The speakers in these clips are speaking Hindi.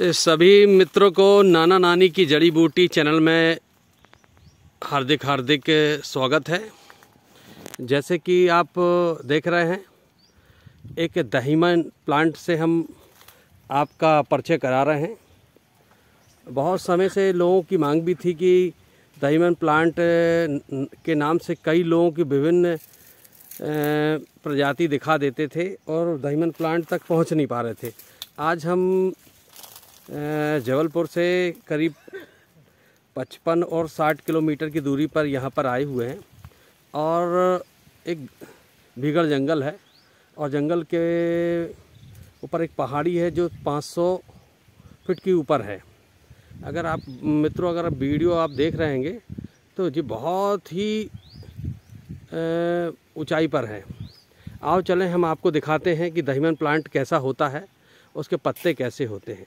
सभी मित्रों को नाना नानी की जड़ी बूटी चैनल में हार्दिक हार्दिक स्वागत है जैसे कि आप देख रहे हैं एक दहीमन प्लांट से हम आपका परिचय करा रहे हैं बहुत समय से लोगों की मांग भी थी कि दहीमन प्लांट के नाम से कई लोगों की विभिन्न प्रजाति दिखा देते थे और दहीमन प्लांट तक पहुंच नहीं पा रहे थे आज हम जबलपुर से करीब पचपन और साठ किलोमीटर की दूरी पर यहाँ पर आए हुए हैं और एक भीगड़ जंगल है और जंगल के ऊपर एक पहाड़ी है जो 500 फीट के ऊपर है अगर आप मित्रों अगर वीडियो आप देख रहे होंगे तो जी बहुत ही ऊंचाई पर है आओ चलें हम आपको दिखाते हैं कि दहीमन प्लांट कैसा होता है उसके पत्ते कैसे होते हैं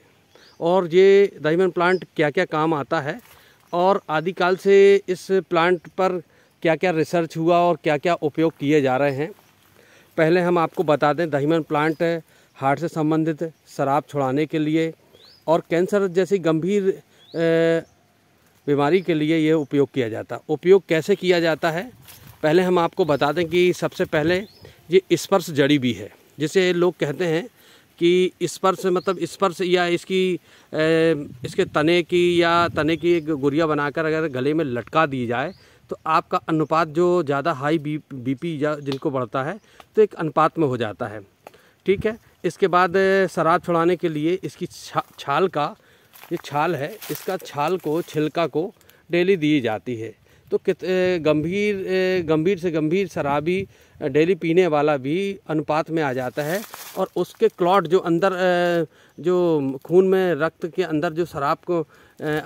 और ये दहीमन प्लांट क्या क्या काम आता है और आदिकाल से इस प्लांट पर क्या क्या रिसर्च हुआ और क्या क्या उपयोग किए जा रहे हैं पहले हम आपको बता दें दहीमन प्लांट हार्ट से संबंधित शराब छुड़ाने के लिए और कैंसर जैसी गंभीर बीमारी के लिए ये उपयोग किया जाता उपयोग कैसे किया जाता है पहले हम आपको बता दें कि सबसे पहले ये स्पर्श जड़ी भी है जिसे लोग कहते हैं कि स्पर्श मतलब स्पर्श या इसकी ए, इसके तने की या तने की एक गुड़िया बनाकर अगर गले में लटका दी जाए तो आपका अनुपात जो ज़्यादा हाई बी बीपी या जिनको बढ़ता है तो एक अनुपात में हो जाता है ठीक है इसके बाद शराब छुड़ाने के लिए इसकी छा, छाल का ये छाल है इसका छाल को छिलका को डेली दी जाती है तो कित गंभीर गंभीर से गंभीर शराबी डेली पीने वाला भी अनुपात में आ जाता है और उसके क्लॉट जो अंदर जो खून में रक्त के अंदर जो शराब को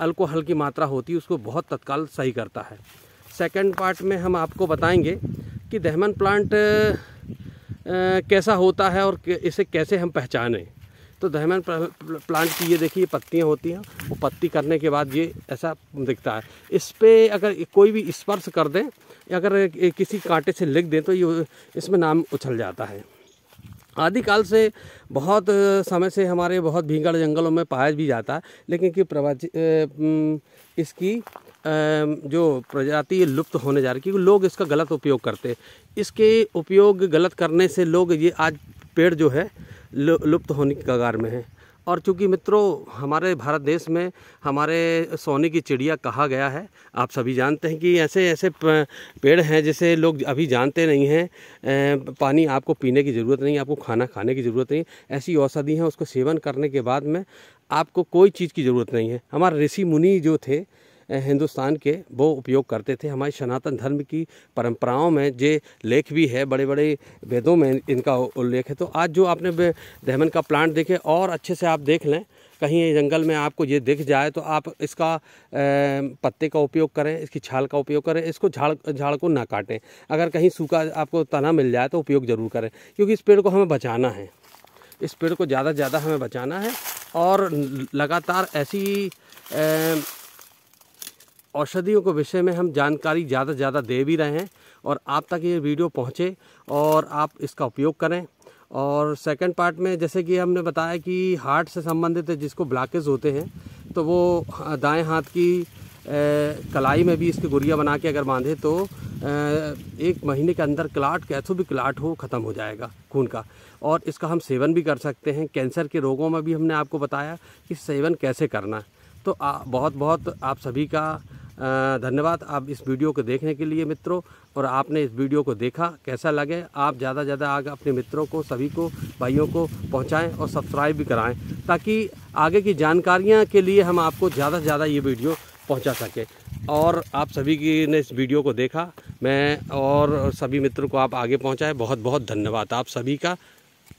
अल्कोहल की मात्रा होती है उसको बहुत तत्काल सही करता है सेकेंड पार्ट में हम आपको बताएंगे कि दहमन प्लांट कैसा होता है और इसे कैसे हम पहचानें तो दहमन प्लांट की ये देखिए पत्तियाँ होती हैं वो पत्ती करने के बाद ये ऐसा दिखता है इस पर अगर कोई भी स्पर्श कर दें अगर किसी कांटे से लिख दें तो ये इसमें नाम उछल जाता है आदिकाल से बहुत समय से हमारे बहुत भीगड़ जंगलों में पाया भी जाता है लेकिन कि प्रवाची इसकी जो प्रजाति लुप्त होने जा रही क्योंकि लोग इसका गलत उपयोग करते इसके उपयोग गलत करने से लोग ये आज पेड़ जो है लुप्त होने की कगार में है और चूँकि मित्रों हमारे भारत देश में हमारे सोने की चिड़िया कहा गया है आप सभी जानते हैं कि ऐसे ऐसे पेड़ हैं जिसे लोग अभी जानते नहीं हैं पानी आपको पीने की ज़रूरत नहीं आपको खाना खाने की ज़रूरत नहीं ऐसी औषधि हैं उसको सेवन करने के बाद में आपको कोई चीज़ की ज़रूरत नहीं है हमारे ऋषि मुनि जो थे हिंदुस्तान के वो उपयोग करते थे हमारे सनातन धर्म की परंपराओं में जे लेख भी है बड़े बड़े वेदों में इनका उल्लेख है तो आज जो आपने दहमन का प्लांट देखे और अच्छे से आप देख लें कहीं जंगल में आपको ये दिख जाए तो आप इसका पत्ते का उपयोग करें इसकी छाल का उपयोग करें इसको झाड़ झाड़ को ना काटें अगर कहीं सूखा आपको तना मिल जाए तो उपयोग ज़रूर करें क्योंकि इस पेड़ को हमें बचाना है इस पेड़ को ज़्यादा से ज़्यादा हमें बचाना है और लगातार ऐसी औषधियों के विषय में हम जानकारी ज़्यादा से ज़्यादा दे भी रहे हैं और आप तक ये वीडियो पहुँचे और आप इसका उपयोग करें और सेकंड पार्ट में जैसे कि हमने बताया कि हार्ट से संबंधित जिसको ब्लॉकेज होते हैं तो वो दाएं हाथ की ए, कलाई में भी इसकी गुड़िया बना के अगर बांधे तो ए, एक महीने के अंदर क्लाट कैथो भी क्लाट हो ख़त्म हो जाएगा खून का और इसका हम सेवन भी कर सकते हैं कैंसर के रोगों में भी हमने आपको बताया कि सेवन कैसे करना है तो आ, बहुत बहुत आप सभी का धन्यवाद आप इस वीडियो को देखने के लिए मित्रों और आपने इस वीडियो को देखा कैसा लगे आप ज़्यादा से ज़्यादा आगे अपने मित्रों को सभी को भाइयों को पहुँचाएँ और सब्सक्राइब भी कराएँ ताकि आगे की जानकारियाँ के लिए हम आपको ज़्यादा से ज़्यादा ये वीडियो पहुँचा सकें और आप सभी की ने इस वीडियो को देखा मैं और सभी मित्रों को आप आगे पहुँचाएँ बहुत बहुत धन्यवाद आप सभी का